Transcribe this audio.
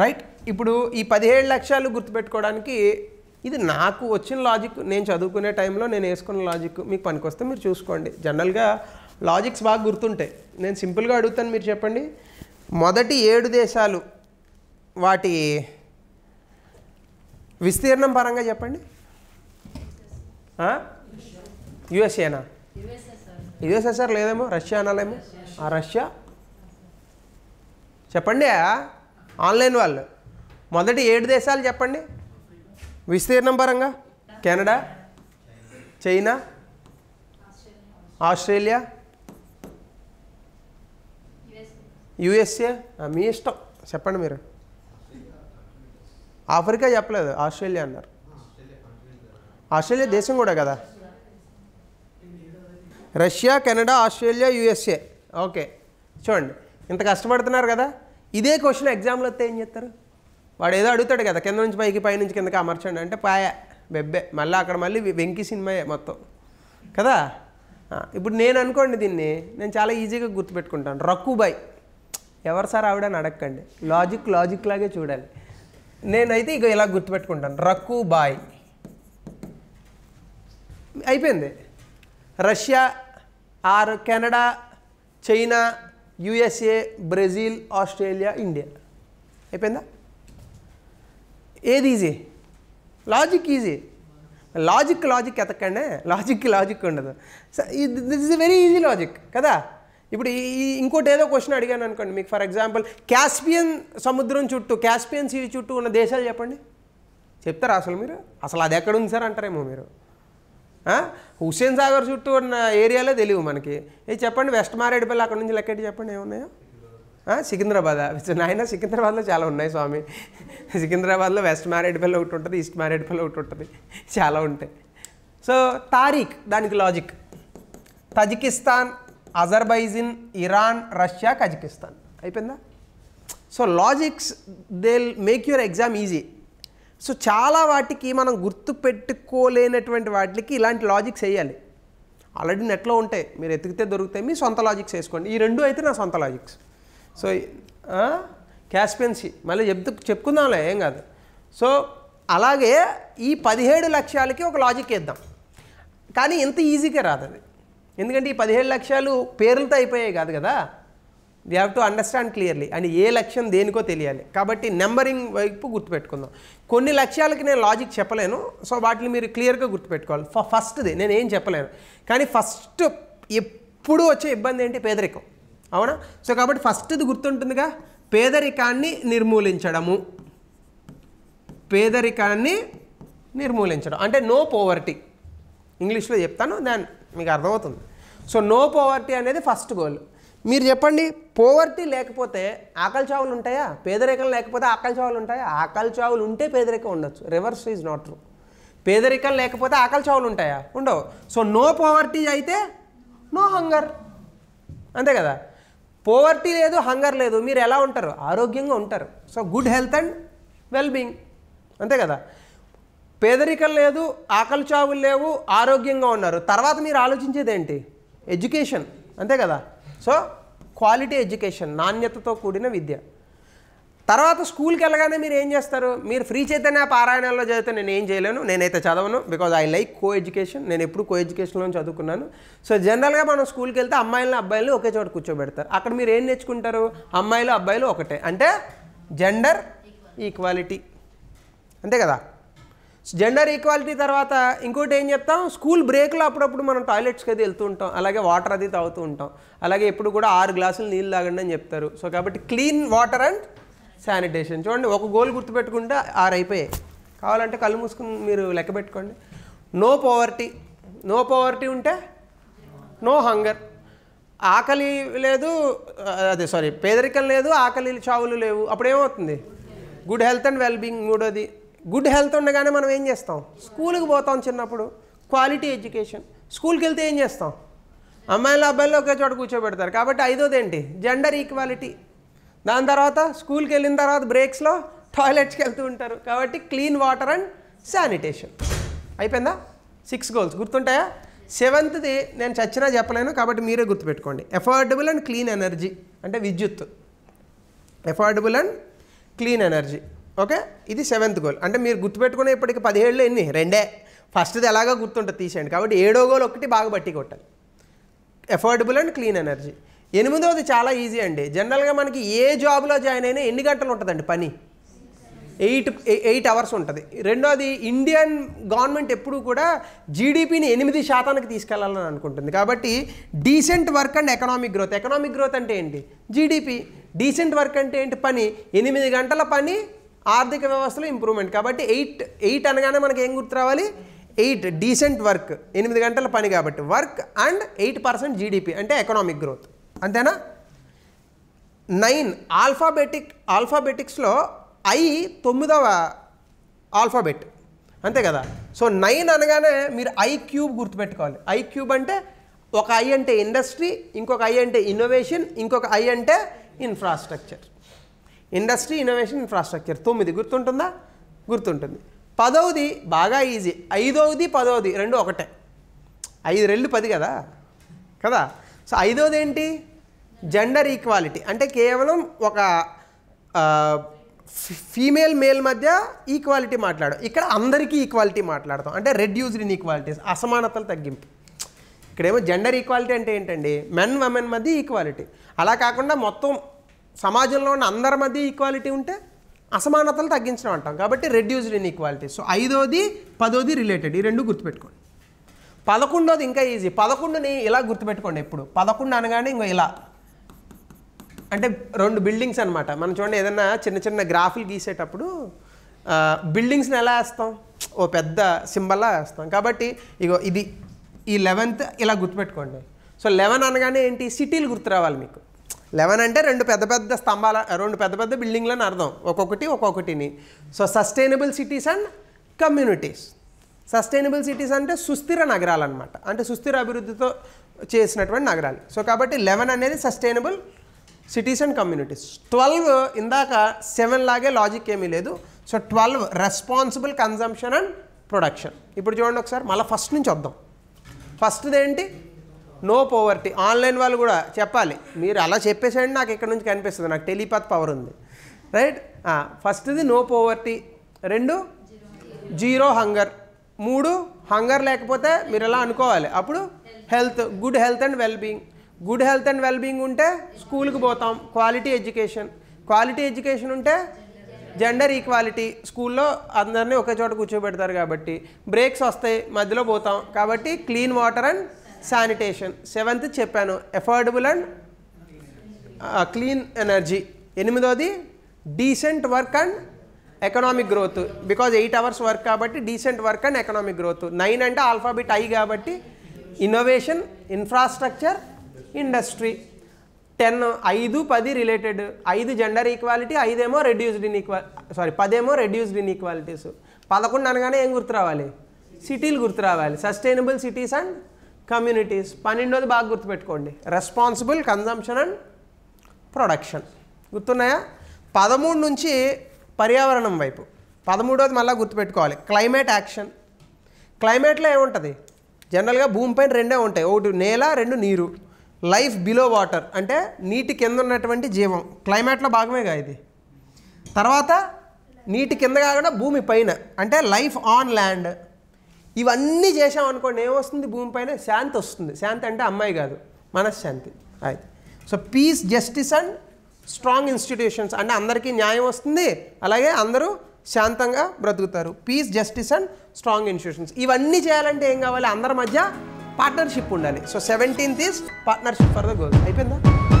right ఇప్పుడు ఈ పదిహేడు లక్షలు గుర్తుపెట్టుకోవడానికి ఇది నాకు వచ్చిన లాజిక్ నేను చదువుకునే టైంలో నేను వేసుకున్న లాజిక్ మీకు పనికొస్తే మీరు చూసుకోండి జనరల్గా లాజిక్స్ బాగా గుర్తుంటాయి నేను సింపుల్గా అడుగుతాను మీరు చెప్పండి మొదటి ఏడు దేశాలు వాటి విస్తీర్ణం పరంగా చెప్పండి యుఎస్ఏనా యుఎస్ఎస్ఆర్ లేదేమో రష్యా అనాలేమో రష్యా చెప్పండి ఆన్లైన్ వాళ్ళు మొదటి ఏడు దేశాలు చెప్పండి విస్తీర్ణం పరంగా కెనడా చైనా ఆస్ట్రేలియా యుఎస్ఏ మీ ఇష్టం చెప్పండి మీరు ఆఫ్రికా చెప్పలేదు ఆస్ట్రేలియా అన్నారు ఆస్ట్రేలియా దేశం కూడా కదా Russia Canada Australia USA okay చూడండి ఇంత కష్టపడుతున్నారు కదా ఇదే క్వశ్చన్ ఎగ్జామ్లో వస్తే ఏం చేస్తారు వాడు ఏదో అడుగుతాడు కదా కింద నుంచి పైకి పై నుంచి కిందకి అమర్చండి అంటే పాయ బెబ్బే మళ్ళీ అక్కడ మళ్ళీ వెంకీ సినిమాయే మొత్తం కదా ఇప్పుడు నేను అనుకోండి దీన్ని నేను చాలా ఈజీగా గుర్తుపెట్టుకుంటాను రక్కుబాయ్ ఎవరు సార్ ఆవిడ అని అడగండి లాజిక్ లాజిక్ లాగే చూడాలి నేనైతే ఇక ఇలా గుర్తుపెట్టుకుంటాను రక్కుబాయ్ అయిపోయింది Russia or Canada China USA Brazil Australia India అయిపోయిందా ఏది easy logic easy logic logic ఎతకండి లాజిక్కి లాజిక్ ఉండదు this is very easy logic కదా ఇప్పుడు ఈ ఇంకోటి ఏదో క్వశ్చన్ అడిగాను అనుకోండి మీకు ఫర్ ఎగ్జాంపుల్ క్యాస్పియన్ సముద్రం చుట్టూ క్యాస్పియన్ సీ చుట్టూ ఉన్న దేశాలు చెప్పండి చెప్తారా అసలు మీరు అసలు అది ఎక్కడ ఉంది సార్ అంటారేమో మీరు హుస్సేన్ సాగర్ చుట్టూ ఉన్న ఏరియాలో తెలియవు మనకి ఇది చెప్పండి వెస్ట్ మారేడుపల్లి అక్కడ నుంచి లెక్కెట్టి చెప్పండి ఏమున్నాయో సికింద్రాబాద్ నాయన సికింద్రాబాద్లో చాలా ఉన్నాయి స్వామి సికింద్రాబాద్లో వెస్ట్ మారేడుపల్లి ఒకటి ఉంటుంది ఈస్ట్ మారేడుపల్లి ఒకటి ఉంటుంది చాలా ఉంటాయి సో తారీఖ్ దానికి logic Tajikistan Azerbaijan Iran Russia Kazakhstan అయిపోయిందా so logics they make your exam easy so చాలా వాటికి మనం గుర్తు పెట్టుకోలేనటువంటి వాటికి ఇలాంటి లాజిక్స్ వేయాలి ఆల్రెడీ నెట్లో ఉంటాయి మీరు ఎతికితే దొరుకుతాయి మీ సొంత లాజిక్స్ వేసుకోండి ఈ రెండు అయితే నా సొంత లాజిక్స్ సో క్యాస్పెన్సీ మళ్ళీ చెప్తూ చెప్పుకుందాంలే ఏం కాదు సో అలాగే ఈ పదిహేడు లక్ష్యాలకి ఒక లాజిక్ ఇద్దాం కానీ ఎంత ఈజీగా రాదు అది ఎందుకంటే ఈ పదిహేడు లక్ష్యాలు పేర్లతో అయిపోయాయి కాదు కదా we have to understand clearly and ఏ లక్ష్యం దేనికో తెలియాలి కాబట్టి నెంబరింగ్ వైపు గుర్తుపెట్టుకుందాం కొన్ని లక్ష్యాలకి నేను లాజిక్ చెప్పలేను సో వాటిని మీరు క్లియర్గా గుర్తుపెట్టుకోవాలి ఫస్ట్ది నేను ఏం చెప్పలేను కానీ ఫస్ట్ ఎప్పుడు వచ్చే ఇబ్బంది ఏంటి పేదరికం అవునా సో కాబట్టి ఫస్ట్ది గుర్తుంటుందిగా పేదరికాన్ని నిర్మూలించడము పేదరికాన్ని నిర్మూలించడం అంటే నో పోవర్టీ ఇంగ్లీష్లో చెప్తాను దాన్ని మీకు అర్థమవుతుంది సో నో పోవర్టీ అనేది ఫస్ట్ గోల్ మీరు చెప్పండి పోవర్టీ లేకపోతే ఆకలి చావులు ఉంటాయా పేదరికం లేకపోతే ఆకలి చావులు ఉంటాయా ఆకలి చావులు ఉంటే పేదరికం ఉండొచ్చు రివర్స్ ఈజ్ నాట్ ట్రూ పేదరికం లేకపోతే ఆకలి చావులు ఉంటాయా ఉండవు సో నో పోవర్టీ అయితే నో హంగర్ అంతే కదా పోవర్టీ లేదు హంగర్ లేదు మీరు ఎలా ఉంటారు ఆరోగ్యంగా ఉంటారు so good health and wellbeing అంతే కదా పేదరికం లేదు ఆకలి చావులు లేవు ఆరోగ్యంగా ఉన్నారు తర్వాత మీరు ఆలోచించేది ఏంటి ఎడ్యుకేషన్ అంతే కదా సో క్వాలిటీ ఎడ్యుకేషన్ నాణ్యతతో కూడిన విద్య తర్వాత స్కూల్కి వెళ్ళగానే మీరు ఏం చేస్తారు మీరు ఫ్రీ చైతన్య పారాయణాల్లో చదివితే నేను ఏం చేయలేను నేనైతే చదవను because I like co education నేను ఎప్పుడు కో ఎడ్యుకేషన్లో చదువుకున్నాను సో జనరల్గా మనం స్కూల్కి వెళ్తే అమ్మాయిలను అబ్బాయిలను ఒకే చోట కూర్చోబెడతారు అక్కడ మీరు ఏం నేర్చుకుంటారు అమ్మాయిలు అబ్బాయిలు ఒకటే అంటే జెండర్ ఈక్వాలిటీ అంతే కదా జెండర్ ఈక్వాలిటీ తర్వాత ఇంకోటి ఏం చెప్తాం స్కూల్ బ్రేక్లో అప్పుడప్పుడు మనం టాయిలెట్స్కి అది వెళ్తూ ఉంటాం అలాగే వాటర్ అది తాగుతూ ఉంటాం అలాగే ఎప్పుడు కూడా ఆరు గ్లాసులు నీళ్ళు తాగండి అని చెప్తారు సో కాబట్టి క్లీన్ వాటర్ అండ్ శానిటేషన్ చూడండి ఒక గోల్ గుర్తుపెట్టుకుంటే ఆరు అయిపోయాయి కావాలంటే కళ్ళు మూసుకుని మీరు లెక్క పెట్టుకోండి నో పవర్టీ నో పవర్టీ ఉంటే నో హంగర్ ఆకలి లేదు అదే సారీ పేదరికం లేదు ఆకలి చావులు లేవు అప్పుడేమవుతుంది గుడ్ హెల్త్ అండ్ వెల్బీయింగ్ మూడోది గుడ్ హెల్త్ ఉండగానే మనం ఏం చేస్తాం స్కూల్కి పోతాం చిన్నప్పుడు క్వాలిటీ ఎడ్యుకేషన్ స్కూల్కి వెళ్తే ఏం చేస్తాం అమ్మాయిలు అబ్బాయిలు ఒకే చోట కూర్చోబెడతారు కాబట్టి ఐదోది ఏంటి జెండర్ ఈక్వాలిటీ దాని తర్వాత స్కూల్కి వెళ్ళిన తర్వాత బ్రేక్స్లో టాయిలెట్స్కి వెళ్తూ ఉంటారు కాబట్టి క్లీన్ వాటర్ అండ్ శానిటేషన్ అయిపోయిందా సిక్స్ గోల్స్ గుర్తుంటాయా సెవెంత్ది నేను చచ్చినా చెప్పలేను కాబట్టి మీరే గుర్తుపెట్టుకోండి ఎఫోర్డబుల్ అండ్ క్లీన్ ఎనర్జీ అంటే విద్యుత్ affordable and clean energy okay ఇది సెవెంత్ గోల్ అంటే మీరు గుర్తుపెట్టుకునే ఇప్పటికి పదిహేళ్ళు ఎన్ని రెండే ఫస్ట్ది ఎలాగో గుర్తుంటుంది తీసేయండి కాబట్టి ఏడో గోల్ ఒకటి బాగా బట్టి కొట్టాలి ఎఫోర్డబుల్ అండ్ క్లీన్ ఎనర్జీ ఎనిమిదోది చాలా ఈజీ అండి జనరల్గా మనకి ఏ జాబ్లో జాయిన్ అయినా ఎన్ని గంటలు ఉంటుందండి పని ఎయిట్ ఎయిట్ అవర్స్ ఉంటుంది రెండోది ఇండియన్ గవర్నమెంట్ ఎప్పుడూ కూడా జీడిపిని ఎనిమిది శాతానికి తీసుకెళ్లాలని అనుకుంటుంది కాబట్టి decent work and economic growth economic growth అంటే ఏంటి జీడిపి డీసెంట్ వర్క్ అంటే ఏంటి పని ఎనిమిది గంటల పని ఆర్థిక వ్యవస్థలో ఇంప్రూవ్మెంట్ కాబట్టి ఎయిట్ ఎయిట్ అనగానే మనకి ఏం గుర్తు రావాలి ఎయిట్ డీసెంట్ వర్క్ ఎనిమిది గంటల పని కాబట్టి work and eight percent GDP అంటే ఎకనామిక్ గ్రోత్ అంతేనా నైన్ ఆల్ఫాబెటిక్ ఆల్ఫాబెటిక్స్లో ఐ తొమ్మిదవ ఆల్ఫాబెట్ అంతే కదా సో నైన్ అనగానే మీరు ఐ క్యూబ్ గుర్తుపెట్టుకోవాలి ఐ క్యూబ్ అంటే ఒక ఐ అంటే ఇండస్ట్రీ ఇంకొక ఐ అంటే ఇన్నోవేషన్ ఇంకొక ఐ అంటే ఇన్ఫ్రాస్ట్రక్చర్ ఇండస్ట్రీ ఇన్నోవేషన్ ఇన్ఫ్రాస్ట్రక్చర్ తొమ్మిది గుర్తుంటుందా గుర్తుంటుంది పదవది బాగా ఈజీ ఐదవది పదవది రెండు ఒకటే ఐదు రెండు పది కదా కదా సో ఐదవది ఏంటి జెండర్ ఈక్వాలిటీ అంటే కేవలం ఒక ఫీమేల్ మేల్ మధ్య ఈక్వాలిటీ మాట్లాడు ఇక్కడ అందరికీ ఈక్వాలిటీ మాట్లాడతాం అంటే రెడ్యూస్డ్ ఇన్ ఈక్వాలిటీస్ అసమానతలు తగ్గింపు ఇక్కడేమో జెండర్ ఈక్వాలిటీ అంటే ఏంటండి మెన్ ఉమెన్ మధ్య ఈక్వాలిటీ అలా కాకుండా మొత్తం సమాజంలో ఉన్న అందరి మధ్య ఈక్వాలిటీ ఉంటే అసమానతలు తగ్గించడం అంటాం కాబట్టి రెడ్యూస్డ్ ఇన్ ఈక్వాలిటీ సో ఐదోది పదోది రిలేటెడ్ ఈ రెండు గుర్తుపెట్టుకోండి పదకొండోది ఇంకా ఈజీ పదకొండుని ఇలా గుర్తుపెట్టుకోండి ఎప్పుడు పదకొండు అనగానే ఇంకో ఇలా అంటే రెండు బిల్డింగ్స్ అనమాట మనం చూడండి ఏదైనా చిన్న చిన్న గ్రాఫ్లు గీసేటప్పుడు బిల్డింగ్స్ని ఎలా వేస్తాం ఓ పెద్ద సింబల్లా వేస్తాం కాబట్టి ఇగో ఇది ఈ లెవెన్త్ ఇలా గుర్తుపెట్టుకోండి సో లెవెన్ అనగానే ఏంటి సిటీలు గుర్తు రావాలి మీకు లెవెన్ అంటే రెండు పెద్ద పెద్ద స్తంభాల రెండు పెద్ద పెద్ద అని అర్థం ఒక్కొక్కటి ఒక్కొక్కటిని so sustainable cities and communities sustainable cities అంటే సుస్థిర నగరాలు అనమాట అంటే సుస్థిర అభివృద్ధితో చేసినటువంటి నగరాలు సో కాబట్టి లెవెన్ అనేది sustainable cities and communities twelve ఇందాక సెవెన్ లాగే లాజిక్ ఏమీ లేదు so twelve responsible consumption and production ఇప్పుడు చూడండి ఒకసారి మళ్ళీ ఫస్ట్ నుంచి వద్దాం ఫస్ట్ది ఏంటి నో పోవర్టీ ఆన్లైన్ వాళ్ళు కూడా చెప్పాలి మీరు అలా చెప్పేసేయండి నాకు ఇక్కడ నుంచి కనిపిస్తుంది నాకు టెలిపాత్ పవర్ ఉంది రైట్ ఫస్ట్ది నో పోవర్టీ రెండు జీరో హంగర్ మూడు హంగర్ లేకపోతే మీరు ఎలా అనుకోవాలి అప్పుడు health good health and wellbeing good health and wellbeing ఉంటే స్కూల్కి పోతాం క్వాలిటీ ఎడ్యుకేషన్ క్వాలిటీ ఎడ్యుకేషన్ ఉంటే జెండర్ ఈక్వాలిటీ స్కూల్లో అందరినీ ఒకే చోట కూర్చోబెడతారు కాబట్టి బ్రేక్స్ వస్తాయి మధ్యలో పోతాం కాబట్టి clean water and sanitation seventh చెప్పాను ఎఫోర్డబుల్ అండ్ క్లీన్ ఎనర్జీ ఎనిమిదోది decent work and economic growth because eight hours work కాబట్టి decent work and economic growth nine అంటే ఆల్ఫాబిట్ ఐ కాబట్టి ఇన్నోవేషన్ ఇన్ఫ్రాస్ట్రక్చర్ ఇండస్ట్రీ టెన్ ఐదు పది రిలేటెడ్ ఐదు gender equality ఐదేమో reduced inequality sorry పదేమో reduced inequalities పదకొండు అనగానే ఏం గుర్తురావాలి సిటీలు గుర్తు రావాలి సస్టైనబుల్ సిటీస్ అండ్ కమ్యూనిటీస్ పన్నెండోది బాగా గుర్తుపెట్టుకోండి రెస్పాన్సిబుల్ కన్జంప్షన్ అండ్ ప్రొడక్షన్ గుర్తున్నాయా పదమూడు నుంచి పర్యావరణం వైపు పదమూడోది మళ్ళీ గుర్తుపెట్టుకోవాలి క్లైమేట్ యాక్షన్ క్లైమేట్లో ఏముంటుంది జనరల్గా భూమిపైన రెండే ఉంటాయి ఒకటి నేల రెండు నీరు లైఫ్ బిలో వాటర్ అంటే నీటి కింద ఉన్నటువంటి జీవం క్లైమేట్లో భాగమే కాదు ఇది తర్వాత నీటి కింద కాకుండా భూమి పైన అంటే లైఫ్ ఆన్ ల్యాండ్ ఇవన్నీ చేసామనుకోండి ఏమొస్తుంది భూమిపైన శాంతి వస్తుంది శాంతి అంటే అమ్మాయి కాదు మనశ్శాంతి అయితే so peace justice and strong institutions అంటే అందరికీ న్యాయం వస్తుంది అలాగే అందరూ శాంతంగా బ్రతుకుతారు peace justice and strong institutions ఇవన్నీ చేయాలంటే ఏం కావాలి అందరి మధ్య పార్ట్నర్షిప్ ఉండాలి so seventeenth is partnership for the goal అయిపోయిందా